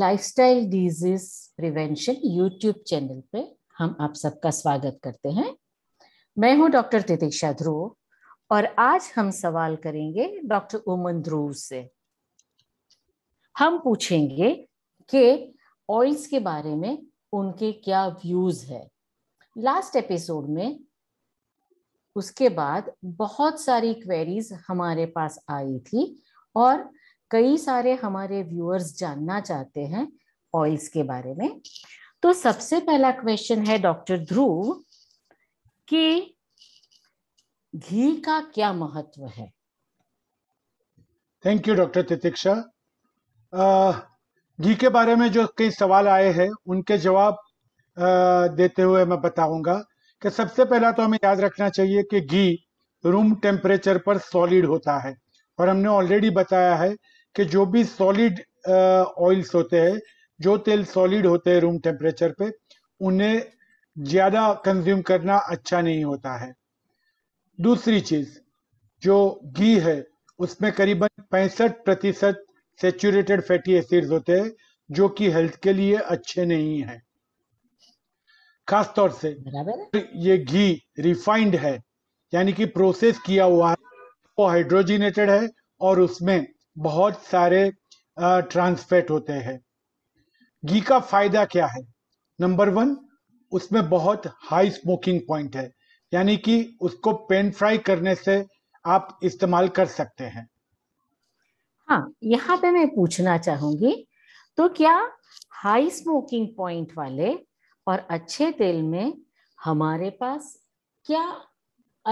Lifestyle disease prevention YouTube channel पे हम आप सबका स्वागत करते हैं मैं हूं डॉक्टर तितिक्षा ध्रुव और आज हम सवाल करेंगे डॉक्टर उमन ध्रुव से हम पूछेंगे कि ऑयल्स के बारे में उनके क्या व्यूज है लास्ट एपिसोड में उसके बाद बहुत सारी क्वेरीज हमारे पास आई थी और कई सारे हमारे व्यूअर्स जानना चाहते हैं ऑयल्स के बारे में तो सबसे पहला क्वेश्चन है डॉक्टर ध्रुव कि घी का क्या महत्व है थैंक यू डॉक्टर तितिक्षा घी के बारे में जो कई सवाल आए हैं उनके जवाब देते हुए मैं बताऊंगा कि सबसे पहला तो हमें याद रखना चाहिए कि घी रूम टेम्परेचर पर सॉलिड होता है और हमने ऑलरेडी बताया है कि जो भी सॉलिड ऑयल्स uh, होते हैं जो तेल सॉलिड होते हैं रूम टेम्परेचर पे उन्हें ज्यादा कंज्यूम करना अच्छा नहीं होता है दूसरी चीज जो घी है उसमें करीबन पैंसठ प्रतिशत सेचुरेटेड फैटी एसिड्स होते हैं जो कि हेल्थ के लिए अच्छे नहीं है खासतौर से ये घी रिफाइंड है यानी कि प्रोसेस किया हुआ है वो हाइड्रोजिनेटेड है और उसमें बहुत सारे ट्रांसफेट होते हैं घी का फायदा क्या है नंबर वन उसमें बहुत हाई स्मोकिंग पॉइंट है यानी कि उसको पेन फ्राई करने से आप इस्तेमाल कर सकते हैं हाँ यहाँ पे मैं पूछना चाहूंगी तो क्या हाई स्मोकिंग पॉइंट वाले और अच्छे तेल में हमारे पास क्या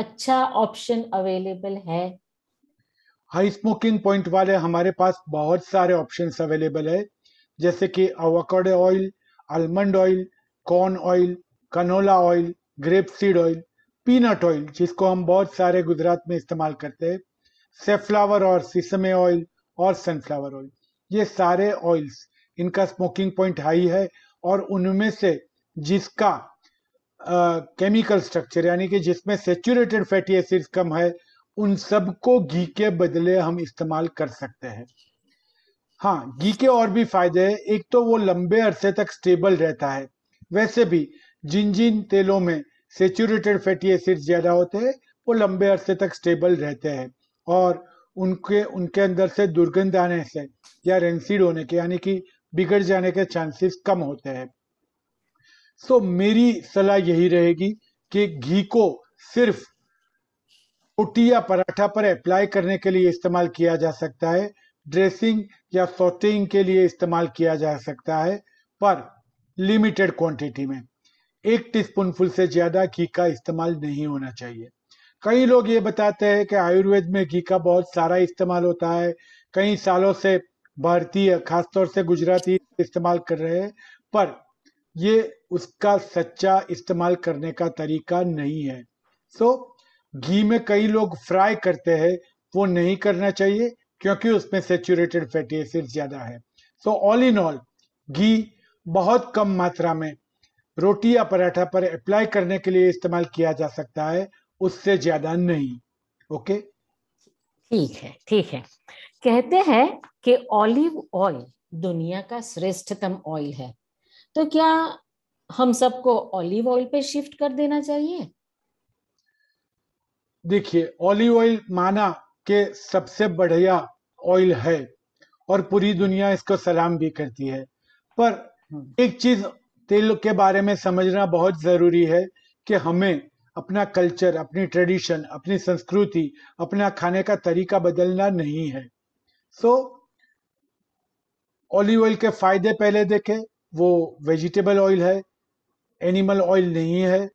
अच्छा ऑप्शन अवेलेबल है हाई स्मोकिंग पॉइंट वाले हमारे पास बहुत सारे ऑप्शंस अवेलेबल है जैसे कि avocado oil almond oil corn oil canola oil grape seed oil peanut oil जिसको हम बहुत सारे गुजरात में इस्तेमाल करते हैं सेफ्लावर और सिसमे ऑयल और सनफ्लावर ऑयल ये सारे ऑयल्स इनका स्मोकिंग पॉइंट हाई है और उनमें से जिसका केमिकल स्ट्रक्चर यानी कि जिसमें सेचुरेटेड फैटी एसिड्स कम है उन सब को घी के बदले हम इस्तेमाल कर सकते हैं हाँ घी के और भी फायदे हैं एक तो वो लंबे अरसे तक स्टेबल रहता है वैसे भी जिन जिन तेलों में सेचुरेटेड फैटी एसिड ज्यादा होते हैं वो लंबे अरसे तक स्टेबल रहते हैं और उनके उनके अंदर से दुर्गंध आने से या रेंसिड होने के यानी कि बिगड़ जाने के चांसेस कम होते हैं सो so, मेरी सलाह यही रहेगी कि घी को सिर्फ रोटी या पराठा पर अप्लाई करने के लिए इस्तेमाल किया जा सकता है ड्रेसिंग या सोटिंग के लिए इस्तेमाल किया जा सकता है पर लिमिटेड क्वांटिटी में एक टी स्पूनफुल से ज्यादा घी का इस्तेमाल नहीं होना चाहिए कई लोग ये बताते हैं कि आयुर्वेद में घी का बहुत सारा इस्तेमाल होता है कई सालों से भारतीय खासतौर से गुजराती इस्तेमाल कर रहे हैं पर यह उसका सच्चा इस्तेमाल करने का तरीका नहीं है सो so, घी में कई लोग फ्राई करते हैं वो नहीं करना चाहिए क्योंकि उसमें सेचुरेटेड फैटी एसिड ज़्यादा है सो ऑल इन ऑल घी बहुत कम मात्रा में रोटी या पराठा पर अप्लाई करने के लिए इस्तेमाल किया जा सकता है उससे ज़्यादा नहीं ओके ठीक है ठीक है कहते हैं कि ऑलिव ऑयल दुनिया का श्रेष्ठतम ऑयल है तो क्या हम सबको ऑलिव ऑयल पे शिफ्ट कर देना चाहिए देखिए ऑलिव ऑयल माना के सबसे बढ़िया ऑयल है और पूरी दुनिया इसको सलाम भी करती है पर हम्म। एक चीज तेल के बारे में समझना बहुत जरूरी है कि हमें अपना कल्चर अपनी ट्रेडिशन अपनी संस्कृति अपना खाने का तरीका बदलना नहीं है सो ऑलिव ऑयल के फायदे पहले देखें वो वेजिटेबल ऑयल है एनिमल ऑयल नहीं है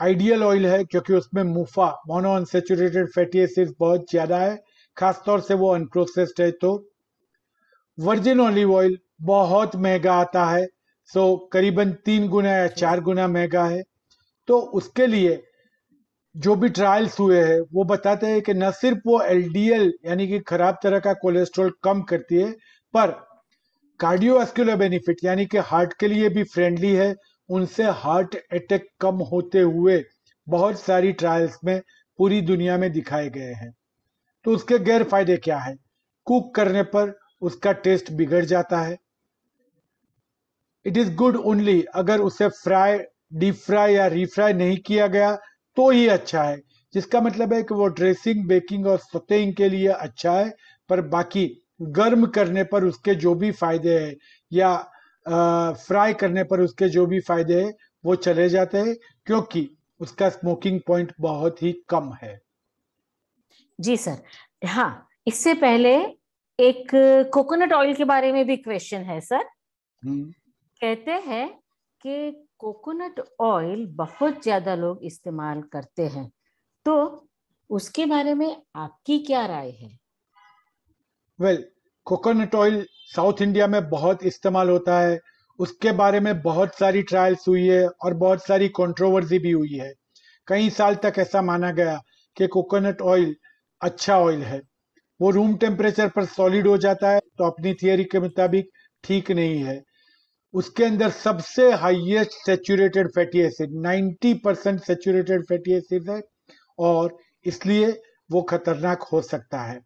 आइडियल ऑयल है क्योंकि उसमें MUFA mono unsaturated fatty acid बहुत ज़्यादा है खासतौर से वो अनप्रोसेस्ड है तो वर्जिन ऑलिव ऑयल बहुत महंगा आता है सो करीबन तीन गुना या चार गुना महंगा है तो उसके लिए जो भी ट्रायल्स हुए हैं वो बताते हैं कि न सिर्फ वो एलडीएल यानी कि खराब तरह का कोलेस्ट्रॉल कम करती है पर कार्डियोवास्कुलर बेनिफिट यानी कि हार्ट के लिए भी फ्रेंडली है उनसे हार्ट अटैक कम होते हुए बहुत सारी ट्रायल्स में पूरी दुनिया में दिखाए गए हैं तो उसके गैर फायदे क्या है कुक करने पर उसका टेस्ट बिगड़ जाता है इट इज गुड ओनली अगर उसे फ्राई डीप फ्राई या रिफ्राई नहीं किया गया तो ही अच्छा है जिसका मतलब है कि वो ड्रेसिंग बेकिंग और सतेंग के लिए अच्छा है पर बाकी गर्म करने पर उसके जो भी फायदे हैं या फ्राई करने पर उसके जो भी फायदे है वो चले जाते हैं क्योंकि उसका स्मोकिंग पॉइंट बहुत ही कम है जी सर हाँ इससे पहले एक कोकोनट ऑयल के बारे में भी क्वेश्चन है सर हम्म। कहते हैं कि कोकोनट ऑयल बहुत ज्यादा लोग इस्तेमाल करते हैं तो उसके बारे में आपकी क्या राय है well well, coconut oil south India में बहुत इस्तेमाल होता है उसके बारे में बहुत सारी ट्रायल्स हुई है और बहुत सारी कंट्रोवर्सी भी हुई है कई साल तक ऐसा माना गया कि कोकोनट ऑयल अच्छा ऑयल है वो रूम टेम्परेचर पर सॉलिड हो जाता है तो अपनी थियोरी के मुताबिक ठीक नहीं है उसके अंदर सबसे highest saturated fatty acid 90 percent saturated fatty acid है और इसलिए वो खतरनाक हो सकता है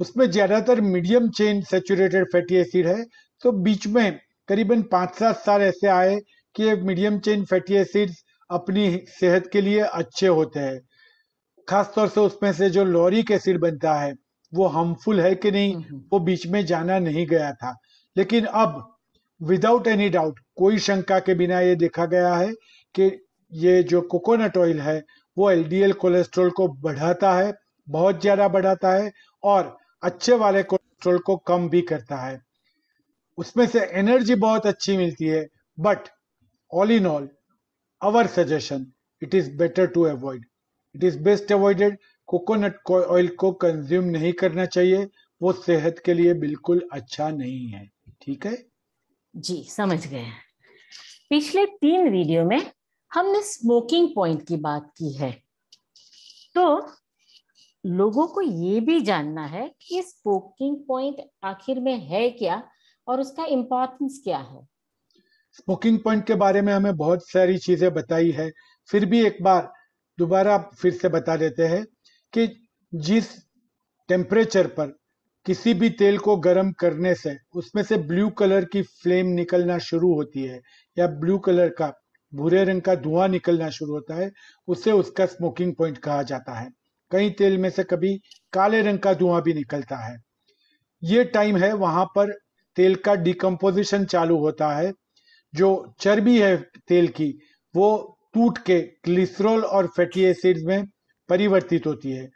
उसमें ज़्यादातर medium chain saturated fatty acid है तो बीच में करीबन पांच सात साल ऐसे आए कि मीडियम चेन फैटी एसिड अपनी सेहत के लिए अच्छे होते हैं खासतौर से उसमें से जो लॉरिक एसिड बनता है वो हार्मफुल है कि नहीं हम्म, हम्म। वो बीच में जाना नहीं गया था लेकिन अब विदाउट एनी डाउट कोई शंका के बिना ये देखा गया है कि ये जो कोकोनट ऑयल है वो एलडीएल कोलेस्ट्रॉल को बढ़ाता है बहुत ज़्यादा बढ़ाता है और अच्छे वाले कोलेस्ट्रोल को कम भी करता है उसमें से एनर्जी बहुत अच्छी मिलती है but all in all our suggestion it is better to avoid it is best avoided coconut oil को कंज्यूम नहीं करना चाहिए वो सेहत के लिए बिल्कुल अच्छा नहीं है ठीक है जी समझ गए पिछले तीन वीडियो में हमने स्मोकिंग पॉइंट की बात की है तो लोगों को ये भी जानना है कि स्पोकिंग पॉइंट आखिर में है क्या और उसका इम्पोर्टेंस क्या है स्पोकिंग पॉइंट के बारे में हमें बहुत सारी चीजें बताई है फिर भी एक बार दोबारा फिर से बता देते हैं कि जिस टेम्परेचर पर किसी भी तेल को गर्म करने से उसमें से ब्लू कलर की फ्लेम निकलना शुरू होती है या ब्लू कलर का भूरे रंग का धुआं निकलना शुरू होता है उसे उसका स्मोकिंग पॉइंट कहा जाता है कई तेल में से कभी काले रंग का धुआं भी निकलता है ये टाइम है वहां पर तेल का डिकम्पोजिशन चालू होता है जो चर्बी है तेल की वो टूट के ग्लिसरोल और फैटी एसिड्स में परिवर्तित होती है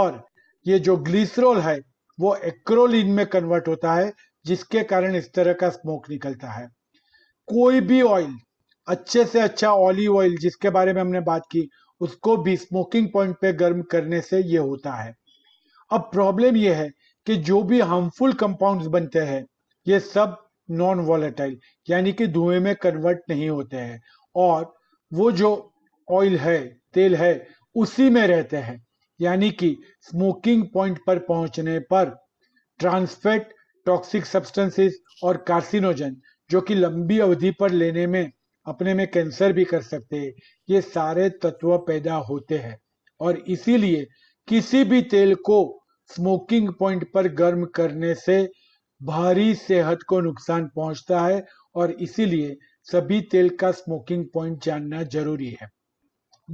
और ये जो ग्लिसरोल है वो एक्रोलिन में कन्वर्ट होता है जिसके कारण इस तरह का स्मोक निकलता है कोई भी ऑयल अच्छे से अच्छा ऑलिव ऑयल जिसके बारे में हमने बात की उसको भी स्मोकिंग पॉइंट पे गर्म करने से ये होता है अब प्रॉब्लम ये है कि जो भी हार्मफुल कंपाउंड्स बनते हैं ये सब नॉन वॉलेटाइल यानी कि धुएं में कन्वर्ट नहीं होते हैं और वो जो ऑयल है तेल है उसी में रहते हैं यानी कि स्मोकिंग पॉइंट पर पहुंचने पर ट्रांसफेट टॉक्सिक सब्सटेंसेस और कार्सिनोजन जो कि लंबी अवधि पर लेने में अपने में कैंसर भी कर सकते हैं ये सारे तत्व पैदा होते हैं और इसीलिए किसी भी तेल को स्मोकिंग पॉइंट पर गर्म करने से भारी सेहत को नुकसान पहुंचता है और इसीलिए सभी तेल का स्मोकिंग पॉइंट जानना जरूरी है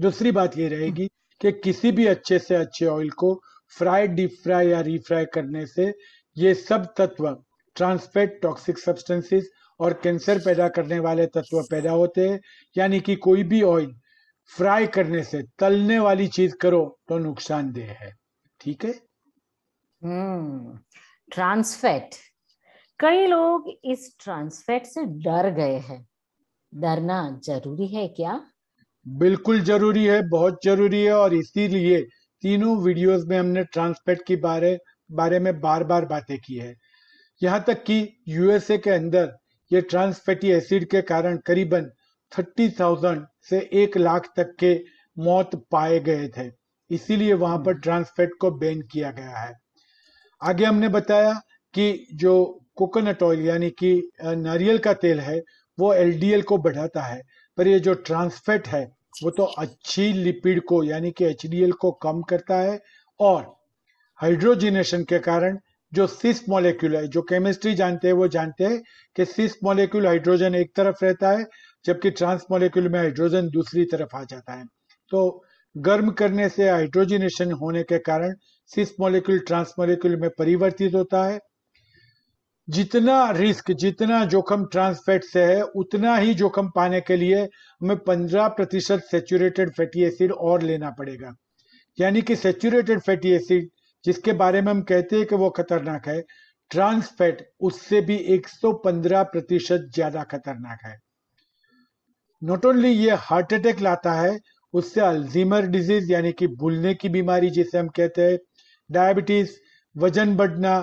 दूसरी बात ये रहेगी कि किसी भी अच्छे से अच्छे ऑयल को फ्राई डीप फ्राई या रीफ्राई करने से ये सब तत्व ट्रांसफेट टॉक्सिक सब्सटेंसेस और कैंसर पैदा करने वाले तत्व पैदा होते हैं यानी कि कोई भी ऑयल फ्राई करने से तलने वाली चीज करो तो नुकसानदेह है ठीक है ट्रांसफेट हम्म, कई लोग इस ट्रांसफेट से डर गए हैं डरना जरूरी है क्या बिल्कुल जरूरी है बहुत जरूरी है और इसीलिए तीनों वीडियोस में हमने ट्रांसफेट के बारे बारे में बार बार बातें की है यहाँ तक कि यूएसए के अंदर ये ट्रांस फैटी एसिड के कारण करीबन 30,000 से 1 लाख तक के मौत पाए गए थे इसीलिए वहां पर ट्रांसफेट को बैन किया गया है आगे हमने बताया कि जो कोकोनट ऑयल यानी कि नारियल का तेल है वो एलडीएल को बढ़ाता है पर ये जो ट्रांसफेट है वो तो अच्छी लिपिड को यानी कि एचडीएल को कम करता है और हाइड्रोजिनेशन के कारण जो सिस मॉलिक्यूल है जो केमिस्ट्री जानते हैं वो जानते हैं कि सिस मॉलिक्यूल हाइड्रोजन एक तरफ रहता है जबकि ट्रांस मॉलिक्यूल में हाइड्रोजन दूसरी तरफ आ जाता है तो गर्म करने से हाइड्रोजनेशन होने के कारण सिस मॉलिक्यूल ट्रांस मॉलिक्यूल में परिवर्तित होता है जितना रिस्क जितना जोखम ट्रांसफेट से है उतना ही जोखम पाने के लिए हमें 15 प्रतिशत सेचुरेटेड फैटी एसिड और लेना पड़ेगा यानी कि सेचुरेटेड फैटी एसिड जिसके बारे में हम कहते हैं कि वो खतरनाक है ट्रांस फैट उससे भी 115 प्रतिशत ज्यादा खतरनाक है नॉट ओनली ये हार्ट अटैक लाता है उससे अल्जीमर डिजीज यानी कि भूलने की बीमारी जिसे हम कहते हैं डायबिटीज वजन बढ़ना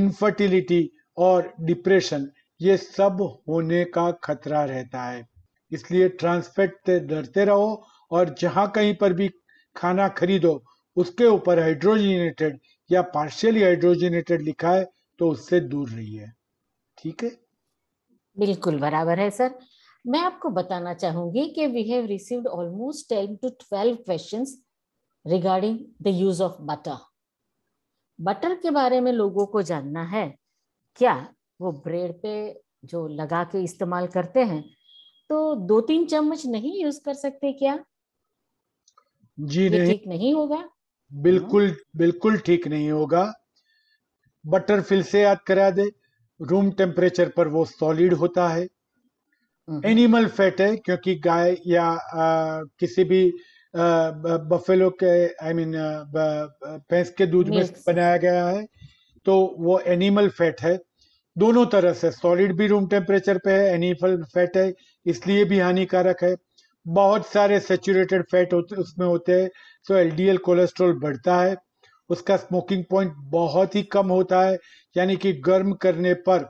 इनफर्टिलिटी और डिप्रेशन ये सब होने का खतरा रहता है इसलिए ट्रांसफेट से डरते रहो और जहां कहीं पर भी खाना खरीदो उसके ऊपर हाइड्रोजिनेटेड या पार्शियली हाइड्रोजिनेटेड लिखा है तो उससे दूर रहिए ठीक है बिल्कुल बराबर है सर मैं आपको बताना चाहूंगी कि we have received almost ten to twelve question regarding the use of butter butter के बारे में लोगों को जानना है क्या वो ब्रेड पे जो लगा के इस्तेमाल करते हैं तो दो तीन चम्मच नहीं यूज कर सकते क्या जी नहीं ठीक नहीं होगा हाँ। बिल्कुल बिल्कुल ठीक नहीं होगा बटर फिर से याद करा दे रूम टेम्परेचर पर वो सॉलिड होता है एनिमल हम्म, फैट हम्म। है क्योंकि गाय या आ, किसी भी बफेलो के आई I मीन mean, भैंस के दूध में बनाया गया है तो वो एनिमल फैट है दोनों तरह से सॉलिड भी रूम टेम्परेचर पे है एनिमल फैट है इसलिए भी हानिकारक है बहुत सारे सेचुरेटेड फैट होते उसमें होते हैं सो एल डी कोलेस्ट्रॉल बढ़ता है उसका स्मोकिंग पॉइंट बहुत ही कम होता है यानी कि गर्म करने पर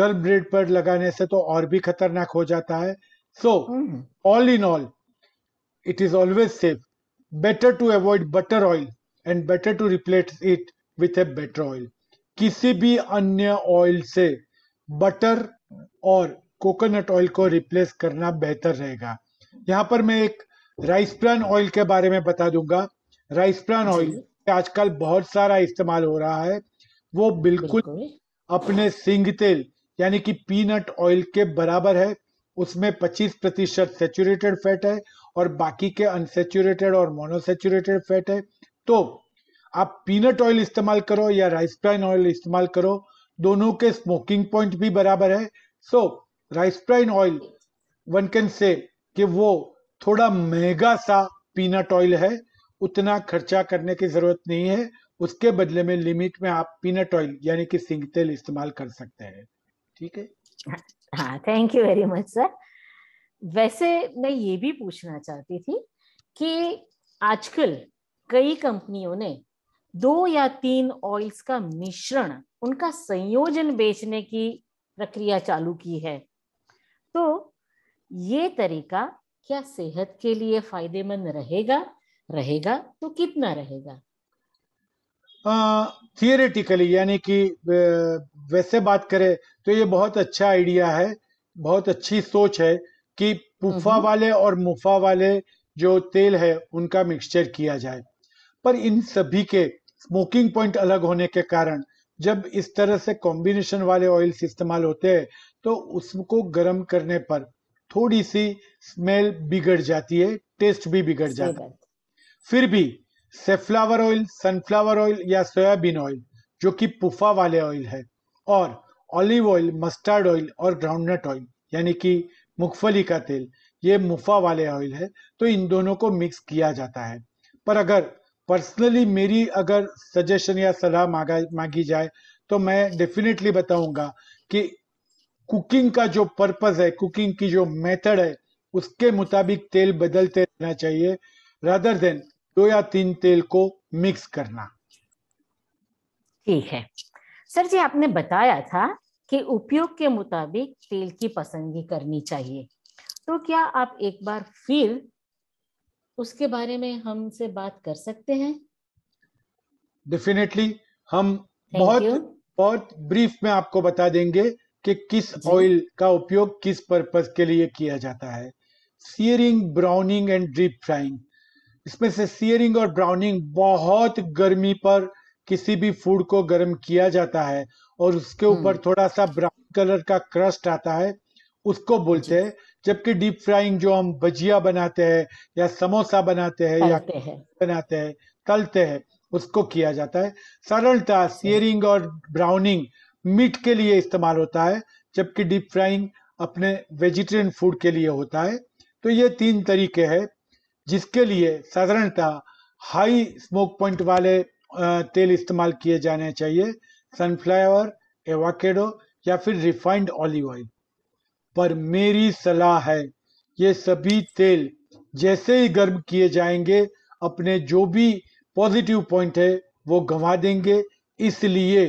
गर्म ब्रेड पर लगाने से तो और भी खतरनाक हो जाता है so all in all it is always safe better to avoid butter oil and better to replace it with a better oil किसी भी अन्य ऑयल से बटर और कोकोनट ऑयल को रिप्लेस करना बेहतर रहेगा यहाँ पर मैं एक राइस ब्रान ऑयल के बारे में बता दूंगा राइस ब्रान ऑयल आजकल बहुत सारा इस्तेमाल हो रहा है वो बिल्कुल, बिल्कुल। अपने सिंग तेल यानी कि पीनट ऑयल के बराबर है उसमें 25 प्रतिशत सेचुरेटेड फैट है और बाकी के अनसेचुरेटेड और मोनोसेचुरेटेड फैट है तो आप पीनट ऑयल इस्तेमाल करो या राइस प्राइन ऑयल इस्तेमाल करो दोनों के स्मोकिंग पॉइंट भी बराबर है so rice bran oil one can say कि वो थोड़ा महंगा सा पीनट ऑयल है उतना खर्चा करने की जरूरत नहीं है उसके बदले में लिमिट में आप पीनट ऑयल यानी कि सिंग तेल इस्तेमाल कर सकते हैं ठीक है हाँ thank you very much sir वैसे मैं ये भी पूछना चाहती थी कि आजकल कई कंपनियों ने दो या तीन ऑयल्स का मिश्रण उनका संयोजन बेचने की प्रक्रिया चालू की है तो ये तरीका क्या सेहत के लिए फायदेमंद रहेगा रहेगा तो कितना रहेगा थियोरेटिकली यानी कि वैसे बात करें तो ये बहुत अच्छा आइडिया है बहुत अच्छी सोच है कि पुफा वाले और मुफा वाले जो तेल है उनका मिक्सचर किया जाए पर इन सभी के स्मोकिंग पॉइंट अलग होने के कारण जब इस तरह से कॉम्बिनेशन वाले ऑयल्स इस्तेमाल होते हैं तो उसको गर्म करने पर थोड़ी सी स्मेल बिगड़ जाती है टेस्ट भी बिगड़ जाता है फिर भी सेफ्लावर ऑयल सनफ्लावर ऑयल या सोयाबीन ऑयल जो कि पुफा वाले ऑयल है और ऑलिव ऑयल मस्टर्ड ऑयल और ग्राउंडनट ऑयल यानी कि मूंगफली का तेल ये मुफा वाले ऑयल है तो इन दोनों को मिक्स किया जाता है पर अगर पर्सनली मेरी अगर सजेशन या सलाह मांगा मांगी जाए तो मैं डेफिनेटली बताऊंगा कि कुकिंग का जो पर्पज है कुकिंग की जो मेथड है उसके मुताबिक तेल बदलते रहना चाहिए रादर देन दो या तीन तेल को मिक्स करना ठीक है सर जी आपने बताया था कि उपयोग के मुताबिक तेल की पसंदगी करनी चाहिए तो क्या आप एक बार फिर उसके बारे में हमसे बात कर सकते हैं डेफिनेटली हम Thank बहुत you. बहुत ब्रीफ में आपको बता देंगे कि किस ऑयल का उपयोग किस पर्पज के लिए किया जाता है searing browning and deep frying इसमें से सियरिंग और ब्राउनिंग बहुत गर्मी पर किसी भी फूड को गर्म किया जाता है और उसके हम्म। ऊपर थोड़ा सा ब्राउन कलर का क्रस्ट आता है उसको बोलते हैं जबकि डीप फ्राइंग जो हम भजिया बनाते हैं या समोसा बनाते हैं या है। बनाते हैं तलते हैं उसको किया जाता है सरलता सियरिंग और ब्राउनिंग मीट के लिए इस्तेमाल होता है जबकि डीप फ्राइंग अपने वेजिटेरियन फूड के लिए होता है तो ये तीन तरीके हैं जिसके लिए साधारणतः हाई स्मोक पॉइंट वाले तेल इस्तेमाल किए जाने चाहिए सनफ्लावर एवाकेडो या फिर रिफाइंड ऑलिव ऑयल पर मेरी सलाह है ये सभी तेल जैसे ही गर्म किए जाएंगे अपने जो भी पॉजिटिव पॉइंट है वो गंवा देंगे इसलिए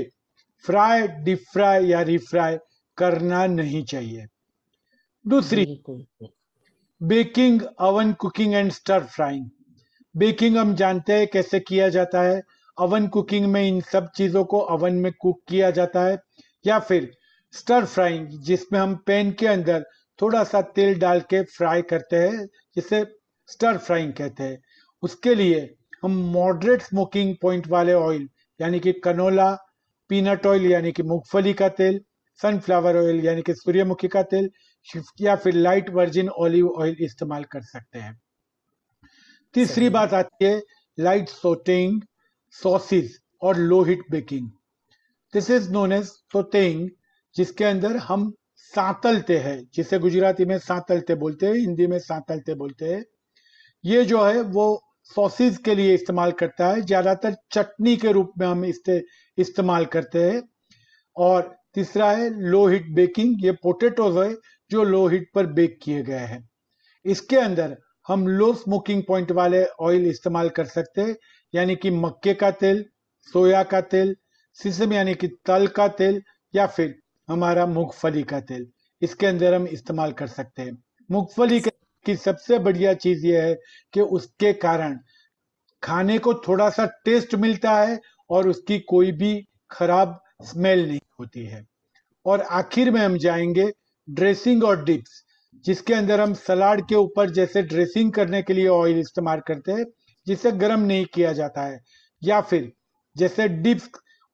फ्राई डीप फ्राई या रिफ्राई करना नहीं चाहिए दूसरी baking oven cooking and stir frying baking हम जानते हैं कैसे किया जाता है अवन कुकिंग में इन सब चीज़ों को अवन में कुक किया जाता है या फिर स्टर फ्राइंग जिसमें हम पैन के अंदर थोड़ा सा तेल डाल के फ्राई करते हैं जिसे स्टर फ्राइंग कहते हैं उसके लिए हम मॉडरेट स्मोकिंग पॉइंट वाले ऑयल यानी कि कनोला पीनट ऑयल यानी कि मूंगफली का तेल सनफ्लावर ऑयल यानी कि सूर्यमुखी का तेल या फिर लाइट वर्जिन ऑलिव ऑयल इस्तेमाल कर सकते हैं तीसरी बात आती है लाइट सोटेंग सॉसेस और low heat baking this is known as sauteing जिसके अंदर हम सातलते हैं जिसे गुजराती में सातलते बोलते हैं हिंदी में सातलते बोलते हैं ये जो है वो सॉसेज के लिए इस्तेमाल करता है ज़्यादातर चटनी के रूप में हम इसे इस्तेमाल करते हैं और तीसरा है लो हीट बेकिंग ये पोटेटोज है जो लो हीट पर बेक किए गए हैं इसके अंदर हम लो स्मोकिंग पॉइंट वाले ऑयल इस्तेमाल कर सकते हैं यानी कि मक्के का तेल सोया का तेल सिसम यानी कि तल का तेल या फिर हमारा मूंगफली का तेल इसके अंदर हम इस्तेमाल कर सकते हैं मूंगफली के कि सबसे बढ़िया चीज यह है कि उसके कारण खाने को थोड़ा सा टेस्ट मिलता है और उसकी कोई भी खराब स्मेल नहीं होती है और आखिर में हम जाएंगे ड्रेसिंग और डिप्स जिसके अंदर हम सलाड के ऊपर जैसे ड्रेसिंग करने के लिए ऑयल इस्तेमाल करते हैं जिसे गर्म नहीं किया जाता है या फिर जैसे डिप्स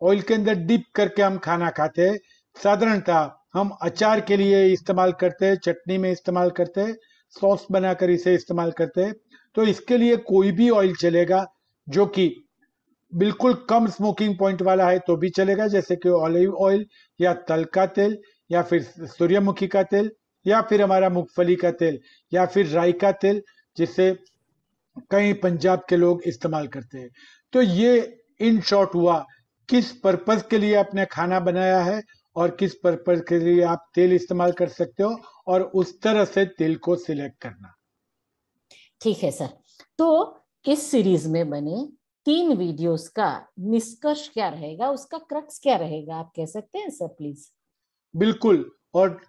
ऑयल के अंदर डिप करके हम खाना खाते हैं साधारणतः हम अचार के लिए इस्तेमाल करते हैं चटनी में इस्तेमाल करते हैं सॉस बनाकर इसे इस्तेमाल करते हैं तो इसके लिए कोई भी ऑयल चलेगा जो कि बिल्कुल कम स्मोकिंग पॉइंट वाला है तो भी चलेगा जैसे कि ऑलिव ऑयल या तल का तेल या फिर सूर्यमुखी का तेल या फिर हमारा मूंगफली का तेल या फिर राई का तेल जिसे कई पंजाब के लोग इस्तेमाल करते हैं तो ये इन शॉर्ट हुआ किस पर्पज के लिए आपने खाना बनाया है और किस पर्पज के लिए आप तेल इस्तेमाल कर सकते हो और उस तरह से तेल को सिलेक्ट करना ठीक है सर तो इस सीरीज में बने तीन वीडियोस का निष्कर्ष क्या रहेगा उसका क्रक्स क्या रहेगा आप कह सकते हैं सर प्लीज बिल्कुल और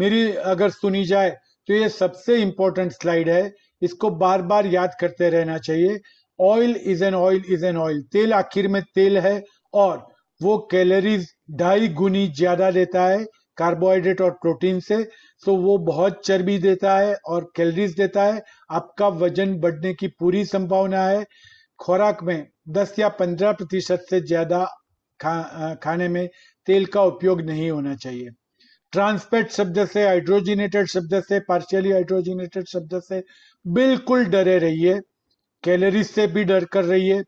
मेरी अगर सुनी जाए तो ये सबसे इम्पोर्टेंट स्लाइड है इसको बार बार याद करते रहना चाहिए oil is an oil is an oil तेल आखिर में तेल है और वो कैलोरीज ढाई गुनी ज़्यादा देता है कार्बोहाइड्रेट और प्रोटीन से तो वो बहुत चर्बी देता है और कैलोरीज देता है आपका वजन बढ़ने की पूरी संभावना है खुराक में 10 या 15 प्रतिशत से ज़्यादा खा, खाने में तेल का उपयोग नहीं होना चाहिए ट्रांसपेट शब्द से हाइड्रोजिनेटेड शब्द से पार्शियली हाइड्रोजिनेटेड शब्द से बिल्कुल डरे रहिए कैलोरीज से भी डर कर रहिए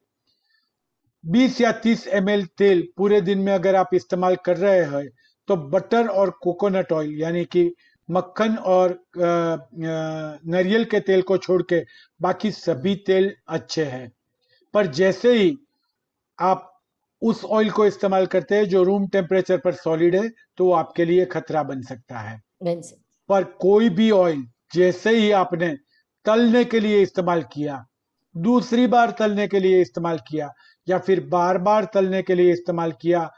20 या 30 एम तेल पूरे दिन में अगर आप इस्तेमाल कर रहे हैं तो बटर और कोकोनट ऑयल यानी कि मक्खन और नरियल के तेल को छोड़ के बाकी सभी तेल अच्छे हैं पर जैसे ही आप उस ऑयल को इस्तेमाल करते हैं जो रूम टेम्परेचर पर सॉलिड है तो वो आपके लिए खतरा बन सकता है पर कोई भी ऑयल जैसे ही आपने तलने के लिए इस्तेमाल किया दूसरी बार तलने के लिए इस्तेमाल किया या फिर बार बार तलने के लिए इस्तेमाल किया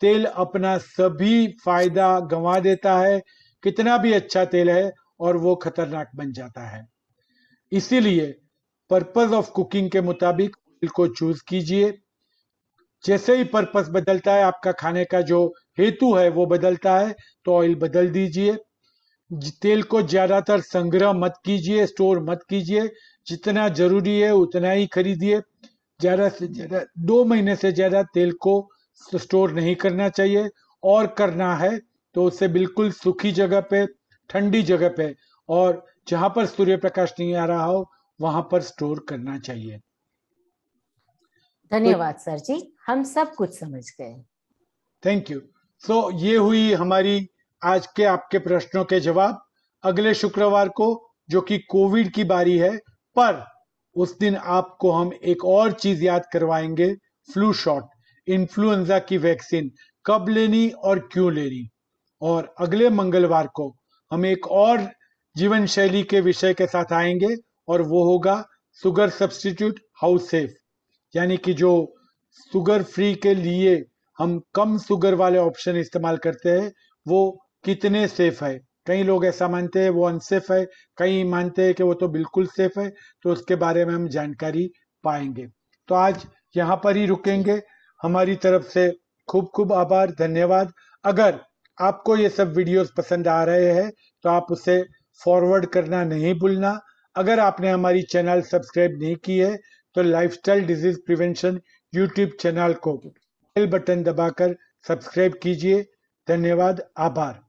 तेल अपना सभी फायदा गंवा देता है कितना भी अच्छा तेल है और वो खतरनाक बन जाता है इसीलिए पर्पज ऑफ कुकिंग के मुताबिक ऑयल को चूज कीजिए जैसे ही पर्पज बदलता है आपका खाने का जो हेतु है वो बदलता है तो ऑयल बदल दीजिए तेल को ज्यादातर संग्रह मत कीजिए स्टोर मत कीजिए जितना जरूरी है उतना ही खरीदिए ज़्यादा से ज़्यादा दो महीने से ज़्यादा तेल को स्टोर नहीं करना चाहिए और करना है तो उसे बिल्कुल सूखी जगह पे ठंडी जगह पे और जहां पर सूर्य प्रकाश नहीं आ रहा हो वहां पर स्टोर करना चाहिए धन्यवाद सर जी हम सब कुछ समझ गए थैंक यू सो ये हुई हमारी आज के आपके प्रश्नों के जवाब अगले शुक्रवार को जो कि कोविड की बारी है पर उस दिन आपको हम एक और चीज याद करवाएंगे फ्लू शॉट इन्फ्लुएंजा की वैक्सीन कब लेनी और क्यों लेनी और अगले मंगलवार को हम एक और जीवन शैली के विषय के साथ आएंगे और वो होगा सुगर सब्सटीट्यूट हाउ सेफ यानी कि जो सुगर फ्री के लिए हम कम सुगर वाले ऑप्शन इस्तेमाल करते हैं वो कितने सेफ है कई लोग ऐसा मानते हैं वो अनसेफ है कई मानते हैं कि वो तो बिल्कुल सेफ है तो उसके बारे में हम जानकारी पाएंगे तो आज यहाँ पर ही रुकेंगे हमारी तरफ से खूब खूब आभार धन्यवाद अगर आपको ये सब वीडियोस पसंद आ रहे हैं तो आप उसे फॉरवर्ड करना नहीं भूलना अगर आपने हमारी चैनल सब्सक्राइब नहीं की है तो lifestyle disease prevention YouTube channel को बेल बटन दबाकर सब्सक्राइब कीजिए धन्यवाद आभार